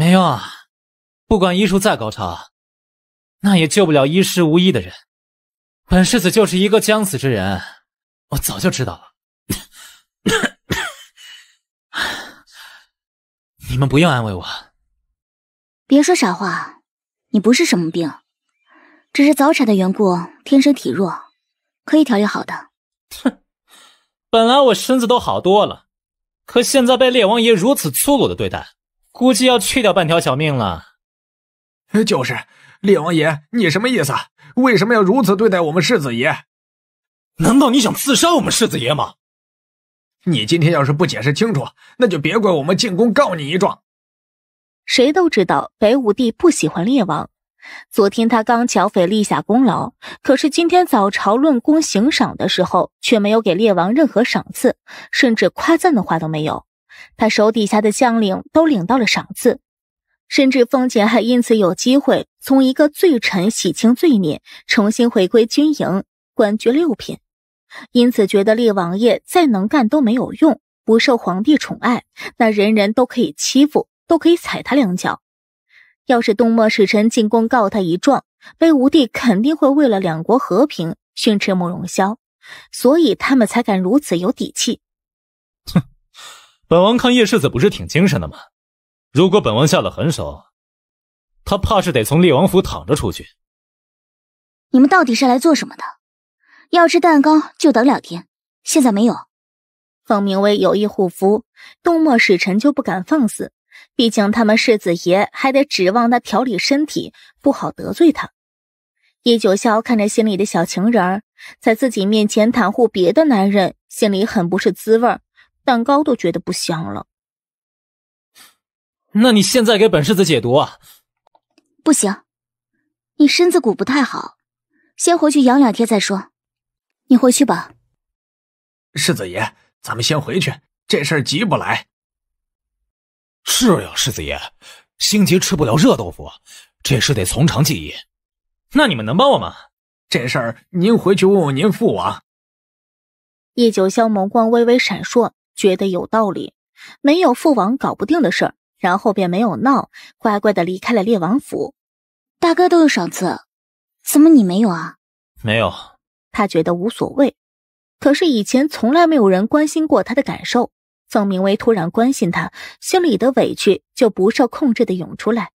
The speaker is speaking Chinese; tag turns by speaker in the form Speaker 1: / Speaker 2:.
Speaker 1: 没用，啊！不管医术再高超，那也救不了医师无医的人。本世子就是一个将死之人，我早就知道了。你们不用安慰我，
Speaker 2: 别说傻话。你不是什么病，只是早产的缘故，天生体弱，可以调理好的。哼，
Speaker 1: 本来我身子都好多了，可现在被烈王爷如此粗鲁的对待。估计要去掉半条小命了。就是烈王爷，你什么意思？为什么要如此对待我们世子爷？难道你想刺杀我们世子爷吗？你今天要是不解释清楚，那就别怪我们进宫告你一状。谁都知道北武帝不喜欢烈王。昨天他刚剿匪立下功劳，可是今天早朝论功行赏的时候，却没有给烈王任何赏赐，甚至夸赞的话都没有。他手底下的将领都领到了赏赐，甚至风杰还因此有机会从一个罪臣洗清罪孽，重新回归军营，官居六品。因此觉得厉王爷再能干都没有用，不受皇帝宠爱，那人人都可以欺负，都可以踩他两脚。要是东漠使臣进宫告他一状，魏无帝肯定会为了两国和平训斥慕容潇，所以他们才敢如此有底气。哼。
Speaker 2: 本王看叶世子不是挺精神的吗？如果本王下了狠手，他怕是得从烈王府躺着出去。你们到底是来做什么的？要吃蛋糕就等两天，现在没有。方明威有意护肤，东漠使臣就不敢放肆，毕
Speaker 1: 竟他们世子爷还得指望他调理身体，不好得罪他。叶九霄看着心里的小情人在自己面前袒护别的男人，心里很不是滋味儿。蛋糕都觉得不香了，那你现在给本世子解毒啊？
Speaker 2: 不行，你身子骨不太好，先回去养两天再说。你回去吧。世子爷，咱们先回去，这事儿急不来。是呀，世
Speaker 1: 子爷，心急吃不了热豆腐，这事得从长计议。那你们能帮我吗？这事儿您回去问问您父王。叶九霄眸光微微闪烁。觉得有道理，没有父王搞不定的事儿，然后便没有闹，乖乖的离开了烈王府。大哥都有赏赐，怎么你没有啊？没有，他觉得无所谓。可是以前从来没
Speaker 2: 有人关心过他的感受，曾明威突然关心他，心里的委屈就不受控制的涌出来。